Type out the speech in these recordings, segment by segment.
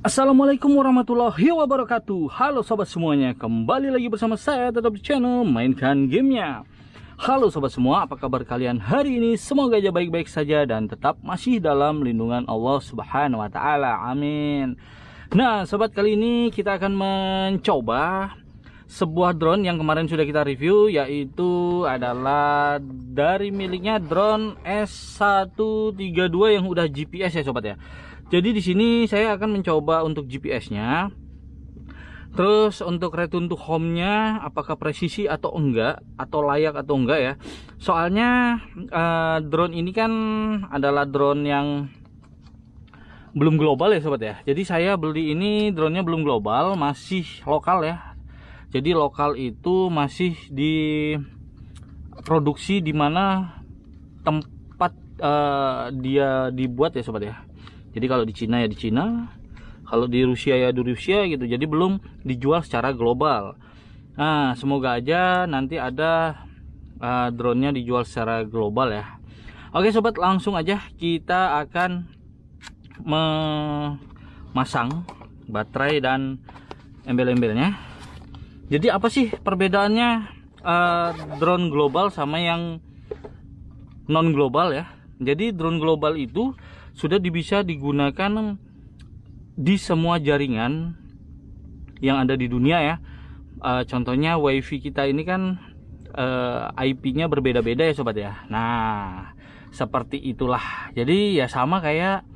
Assalamualaikum warahmatullahi wabarakatuh Halo sobat semuanya Kembali lagi bersama saya tetap di channel Mainkan Gamenya Halo sobat semua apa kabar kalian hari ini Semoga aja baik-baik saja dan tetap masih dalam lindungan Allah subhanahu wa ta'ala Amin Nah sobat kali ini kita akan mencoba sebuah drone yang kemarin sudah kita review yaitu adalah dari miliknya drone S132 yang udah GPS ya sobat ya jadi di sini saya akan mencoba untuk GPS-nya. Terus untuk return untuk home-nya apakah presisi atau enggak atau layak atau enggak ya? Soalnya uh, drone ini kan adalah drone yang belum global ya sobat ya. Jadi saya beli ini drone-nya belum global, masih lokal ya. Jadi lokal itu masih di produksi di mana tempat uh, dia dibuat ya sobat ya jadi kalau di Cina ya di Cina kalau di Rusia ya di Rusia gitu jadi belum dijual secara global nah semoga aja nanti ada uh, drone-nya dijual secara global ya oke sobat langsung aja kita akan memasang baterai dan embel-embelnya jadi apa sih perbedaannya uh, drone global sama yang non global ya jadi drone global itu sudah bisa digunakan di semua jaringan yang ada di dunia ya. E, contohnya WiFi kita ini kan e, eh, IP-nya berbeda-beda ya sobat ya. Nah seperti itulah. Jadi ya sama kayak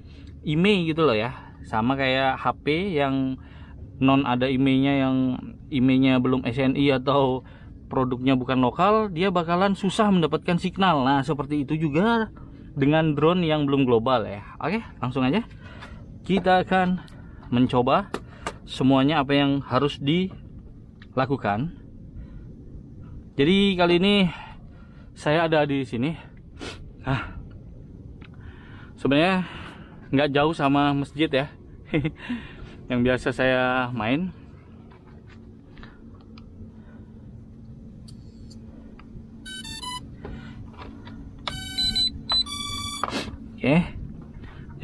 IMEI gitu loh ya. Sama kayak HP yang non ada IMEI-nya yang IMEI-nya belum SNI atau produknya bukan lokal, dia bakalan susah mendapatkan signal. Nah, seperti itu juga dengan drone yang belum global ya oke langsung aja kita akan mencoba semuanya apa yang harus dilakukan jadi kali ini saya ada di sini nah sebenarnya nggak jauh sama masjid ya yang biasa saya main okay. Eh,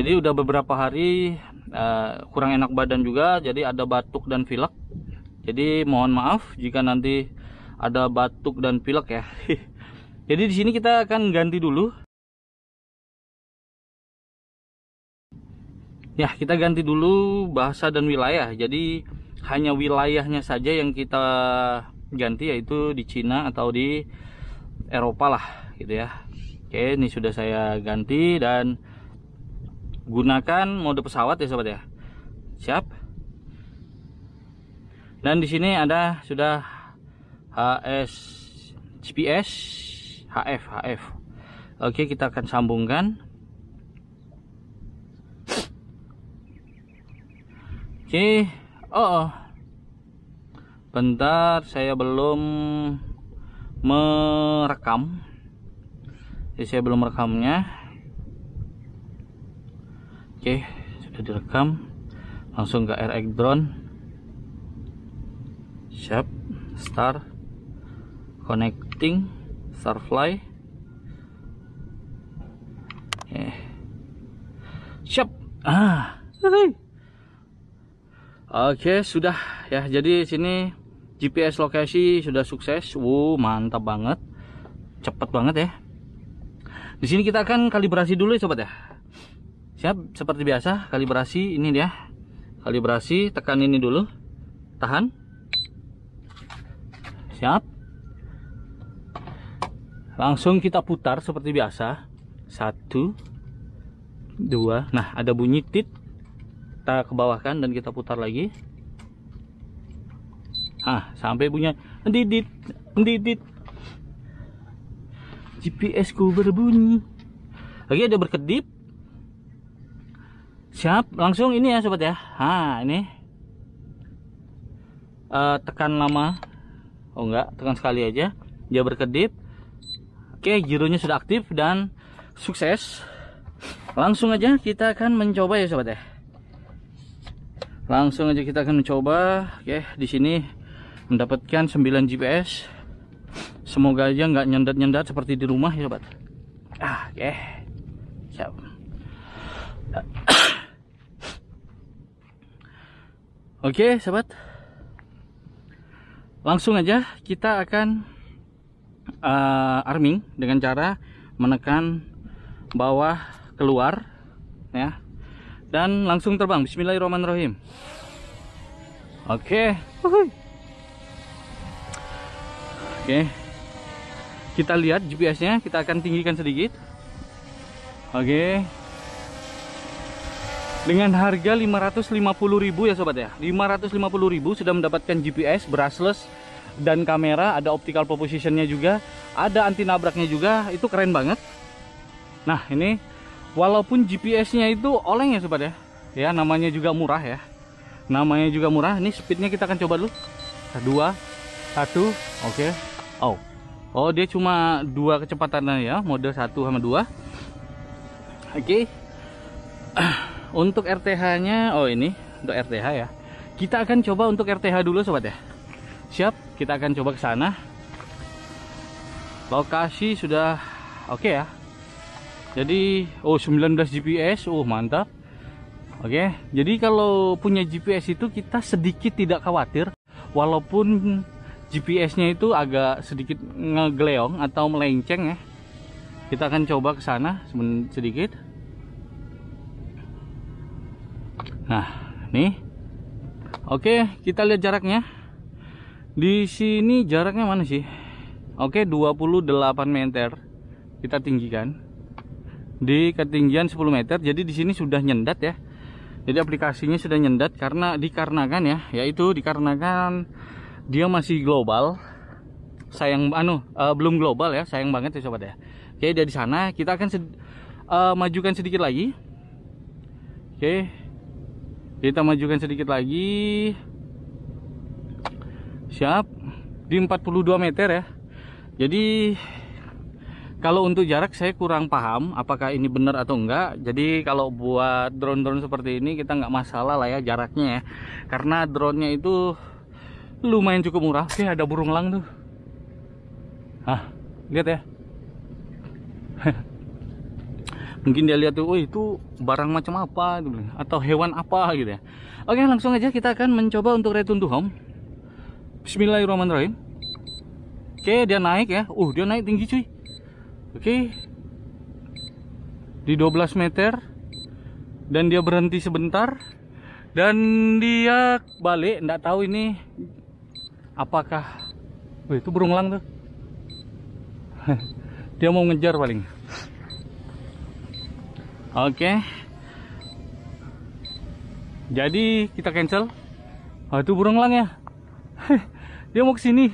jadi udah beberapa hari uh, kurang enak badan juga jadi ada batuk dan pilek jadi mohon maaf jika nanti ada batuk dan pilek ya jadi di sini kita akan ganti dulu ya kita ganti dulu bahasa dan wilayah jadi hanya wilayahnya saja yang kita ganti yaitu di Cina atau di Eropa lah gitu ya Oke, ini sudah saya ganti dan gunakan mode pesawat ya sobat ya. Siap. Dan di sini ada sudah HS GPS HF HF. Oke, kita akan sambungkan. Oke. Oh. oh. Bentar, saya belum merekam jadi saya belum rekamnya. Oke, sudah direkam. Langsung ke RX drone. Siap, start connecting starfly. Oke. Siap. Ah. Oke, sudah ya. Jadi sini GPS lokasi sudah sukses. Wow, mantap banget. Cepat banget ya. Di sini kita akan kalibrasi dulu ya sobat ya. Siap, seperti biasa kalibrasi ini dia. Kalibrasi tekan ini dulu. Tahan. Siap. Langsung kita putar seperti biasa. Satu, dua. Nah, ada bunyi tit. Kita ke kan, dan kita putar lagi. Ah, sampai bunyi didit, didit. GPS ku berbunyi lagi ada berkedip siap langsung ini ya sobat ya ha ini uh, tekan lama oh enggak tekan sekali aja dia berkedip oke jirunya sudah aktif dan sukses langsung aja kita akan mencoba ya sobat ya langsung aja kita akan mencoba oke di sini mendapatkan 9 GPS semoga aja nggak nyendat-nyendat seperti di rumah ya sobat ah eh. oke. yeah. siap oke okay, sobat langsung aja kita akan uh, arming dengan cara menekan bawah keluar ya dan langsung terbang bismillahirrahmanirrahim oke okay. oke okay kita lihat GPS-nya kita akan tinggikan sedikit oke okay. dengan harga 550.000 ya sobat ya 550.000 sudah mendapatkan GPS brushless dan kamera ada optical nya juga ada anti nabraknya juga itu keren banget nah ini walaupun GPS-nya itu oleng ya sobat ya ya namanya juga murah ya namanya juga murah ini speednya kita akan coba dulu dua satu oke okay. oh Oh dia cuma dua kecepatannya ya model 1 sama 2 Oke okay. Untuk RTH nya Oh ini untuk RTH ya Kita akan coba untuk RTH dulu sobat ya Siap kita akan coba ke sana Lokasi sudah Oke okay ya Jadi Oh 19 GPS Oh mantap Oke okay. Jadi kalau punya GPS itu kita sedikit tidak khawatir Walaupun GPS-nya itu agak sedikit ngegleong atau melenceng ya. Kita akan coba ke sana sedikit. Nah, nih. Oke, kita lihat jaraknya. Di sini jaraknya mana sih? Oke, 28 meter. Kita tinggikan. Di ketinggian 10 meter. Jadi di sini sudah nyendat ya. Jadi aplikasinya sudah nyendat karena dikarenakan ya, yaitu dikarenakan dia masih global sayang anu uh, belum global ya sayang banget ya sobat ya oke okay, dari sana kita akan sed, uh, majukan sedikit lagi oke kita majukan sedikit lagi siap di 42 meter ya jadi kalau untuk jarak saya kurang paham apakah ini benar atau enggak jadi kalau buat drone-drone seperti ini kita nggak masalah lah ya jaraknya ya karena drone-nya itu lumayan cukup murah oke ada burung lang tuh ah lihat ya mungkin dia lihat tuh oh itu barang macam apa atau hewan apa gitu ya oke langsung aja kita akan mencoba untuk return to home Bismillahirrahmanirrahim oke dia naik ya uh dia naik tinggi cuy oke di 12 meter dan dia berhenti sebentar dan dia balik nggak tahu ini apakah Wih, itu burung elang tuh dia mau ngejar paling oke okay. jadi kita cancel oh, itu burung elang ya dia mau kesini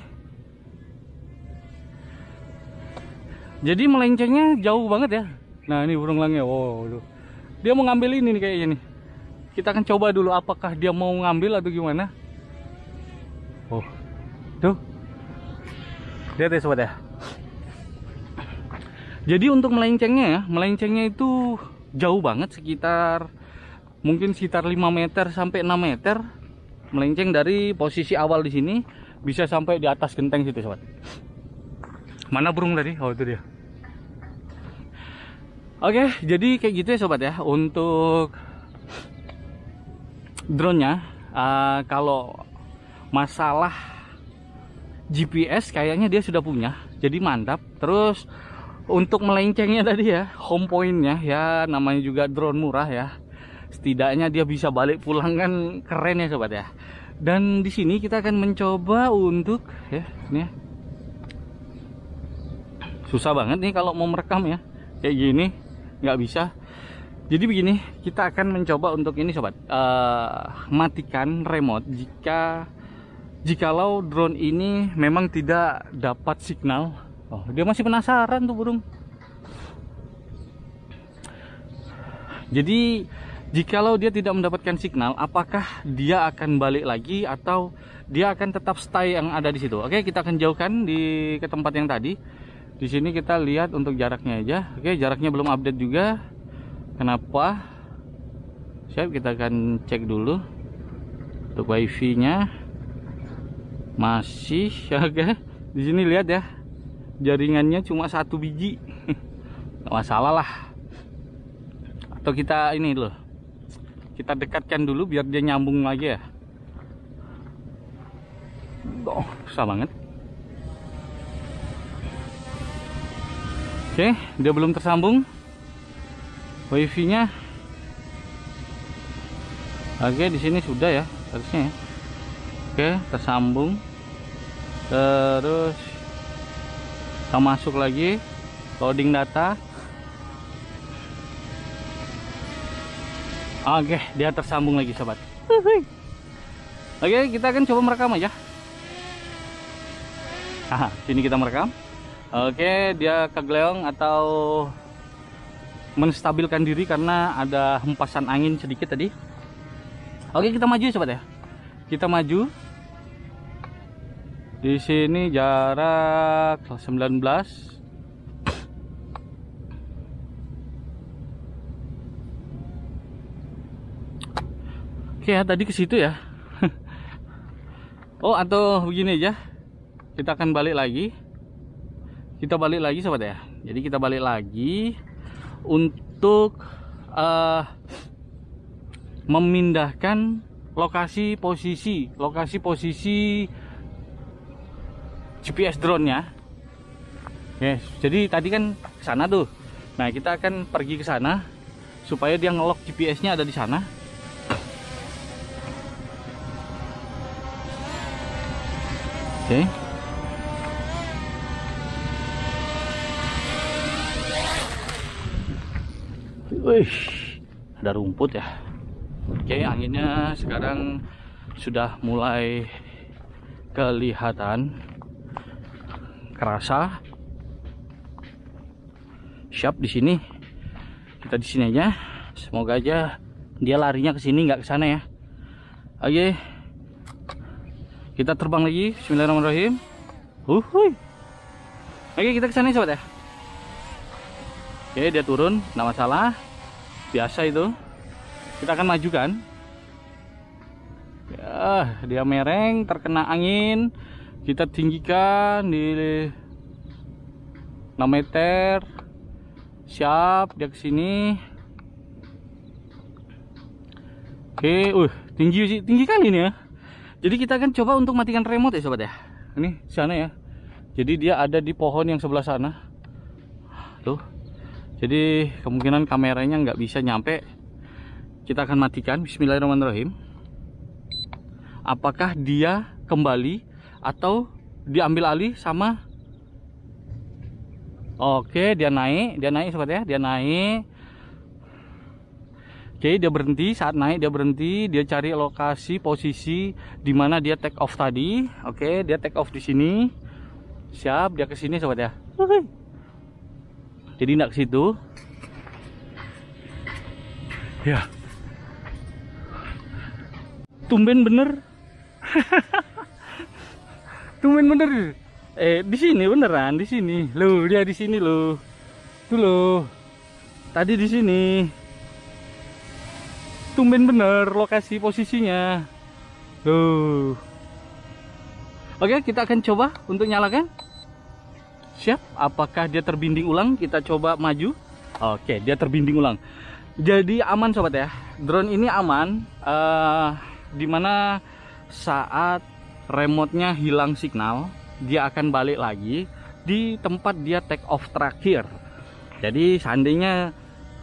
jadi melencengnya jauh banget ya nah ini burung elangnya wow dia mau ngambil ini nih kayaknya nih kita akan coba dulu apakah dia mau ngambil atau gimana Tuh. Lihat ya sobat ya. Jadi untuk melencengnya ya, melencengnya itu jauh banget sekitar mungkin sekitar 5 meter sampai 6 meter melenceng dari posisi awal di sini bisa sampai di atas genteng situ sobat. Mana burung tadi? Oh itu dia. Oke, jadi kayak gitu ya sobat ya untuk drone-nya uh, kalau masalah GPS kayaknya dia sudah punya jadi mantap terus untuk melencengnya tadi ya home pointnya ya namanya juga drone murah ya setidaknya dia bisa balik pulang kan keren ya sobat ya dan di sini kita akan mencoba untuk ya ini ya. susah banget nih kalau mau merekam ya kayak gini nggak bisa jadi begini kita akan mencoba untuk ini sobat uh, matikan remote jika jikalau drone ini memang tidak dapat signal oh, dia masih penasaran tuh burung jadi jikalau dia tidak mendapatkan signal apakah dia akan balik lagi atau dia akan tetap stay yang ada di situ oke kita akan jauhkan di ke tempat yang tadi di sini kita lihat untuk jaraknya aja oke jaraknya belum update juga kenapa siap kita akan cek dulu untuk wifi nya masih ya guys di sini lihat ya jaringannya cuma satu biji nggak masalah lah atau kita ini loh kita dekatkan dulu biar dia nyambung lagi ya oh susah banget oke dia belum tersambung wifi nya oke di sini sudah ya harusnya ya oke tersambung terus kita masuk lagi loading data oke dia tersambung lagi sobat oke kita akan coba merekam aja Nah, sini kita merekam oke dia kegeleong atau menstabilkan diri karena ada hempasan angin sedikit tadi oke kita maju sobat ya kita maju di sini jarak 19 Oke ya tadi ke situ ya Oh atau begini aja Kita akan balik lagi Kita balik lagi sobat ya Jadi kita balik lagi Untuk uh, Memindahkan Lokasi posisi Lokasi posisi GPS drone-nya. Yes, jadi tadi kan ke sana tuh. Nah, kita akan pergi ke sana supaya dia ngelok GPS-nya ada di sana. Oke. Okay. Wih, ada rumput ya. Oke, okay, anginnya sekarang sudah mulai kelihatan kerasa siap di sini kita di sini aja semoga aja dia larinya ke sini nggak ke sana ya oke kita terbang lagi Bismillahirrahmanirrahim uhui oke kita ke sana ya, sobat ya oke dia turun nggak masalah biasa itu kita akan majukan ya, dia mereng terkena angin kita tinggikan di 6 meter siap dia ke sini oke uh tinggi sih tinggi kali ini ya jadi kita akan coba untuk matikan remote ya sobat ya ini sana ya jadi dia ada di pohon yang sebelah sana tuh jadi kemungkinan kameranya nggak bisa nyampe kita akan matikan bismillahirrahmanirrahim apakah dia kembali atau diambil alih sama Oke, dia naik, dia naik sobat ya, dia naik. Oke, dia berhenti saat naik dia berhenti, dia cari lokasi posisi di mana dia take off tadi. Oke, dia take off di sini. Siap, dia ke sini sobat ya. Oke. Jadi nak ke situ. Ya. Tumben bener. Tumen bener. Eh, di sini beneran, di sini. lo dia di sini lo, Tuh lo Tadi di sini. Tumben bener lokasi posisinya. Loh. Oke, kita akan coba untuk nyalakan. Siap, apakah dia terbinding ulang? Kita coba maju. Oke, dia terbinding ulang. Jadi aman sobat ya. Drone ini aman uh, eh, dimana saat remote-nya hilang signal, dia akan balik lagi di tempat dia take off terakhir. Jadi seandainya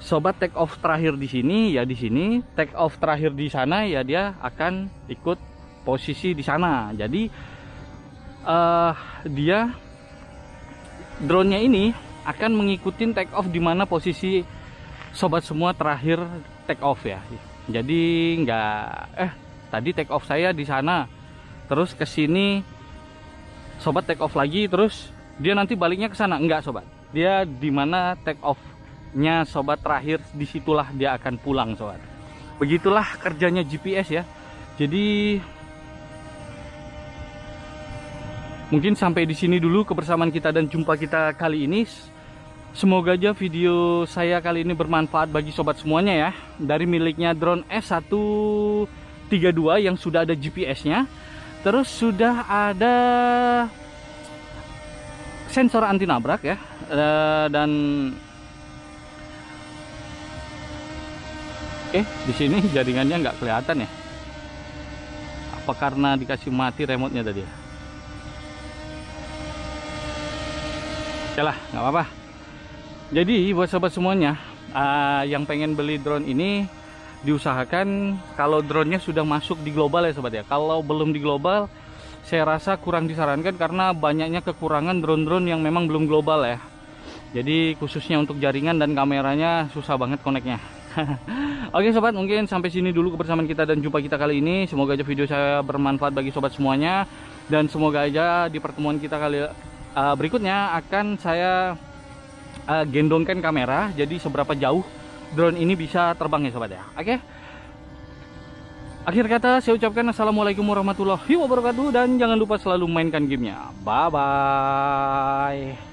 sobat take off terakhir di sini ya di sini, take off terakhir di sana ya dia akan ikut posisi di sana. Jadi uh, dia drone-nya ini akan mengikuti take off di mana posisi sobat semua terakhir take off ya. Jadi nggak eh tadi take off saya di sana terus ke sini sobat take off lagi terus dia nanti baliknya ke sana enggak sobat dia di mana take nya sobat terakhir disitulah dia akan pulang sobat begitulah kerjanya GPS ya jadi mungkin sampai di sini dulu kebersamaan kita dan jumpa kita kali ini Semoga aja video saya kali ini bermanfaat bagi sobat semuanya ya. Dari miliknya drone S132 yang sudah ada GPS-nya. Terus sudah ada sensor anti nabrak ya eh, dan eh di sini jaringannya nggak kelihatan ya. Apa karena dikasih mati remote-nya tadi ya? Oke lah, nggak apa-apa. Jadi buat sobat semuanya uh, yang pengen beli drone ini diusahakan kalau drone-nya sudah masuk di global ya sobat ya. Kalau belum di global, saya rasa kurang disarankan karena banyaknya kekurangan drone-drone yang memang belum global ya. Jadi khususnya untuk jaringan dan kameranya susah banget koneknya. Oke sobat, mungkin sampai sini dulu kebersamaan kita dan jumpa kita kali ini. Semoga aja video saya bermanfaat bagi sobat semuanya dan semoga aja di pertemuan kita kali uh, berikutnya akan saya uh, gendongkan kamera. Jadi seberapa jauh drone ini bisa terbang ya sobat ya oke okay? akhir kata saya ucapkan assalamualaikum warahmatullahi wabarakatuh dan jangan lupa selalu mainkan gamenya bye bye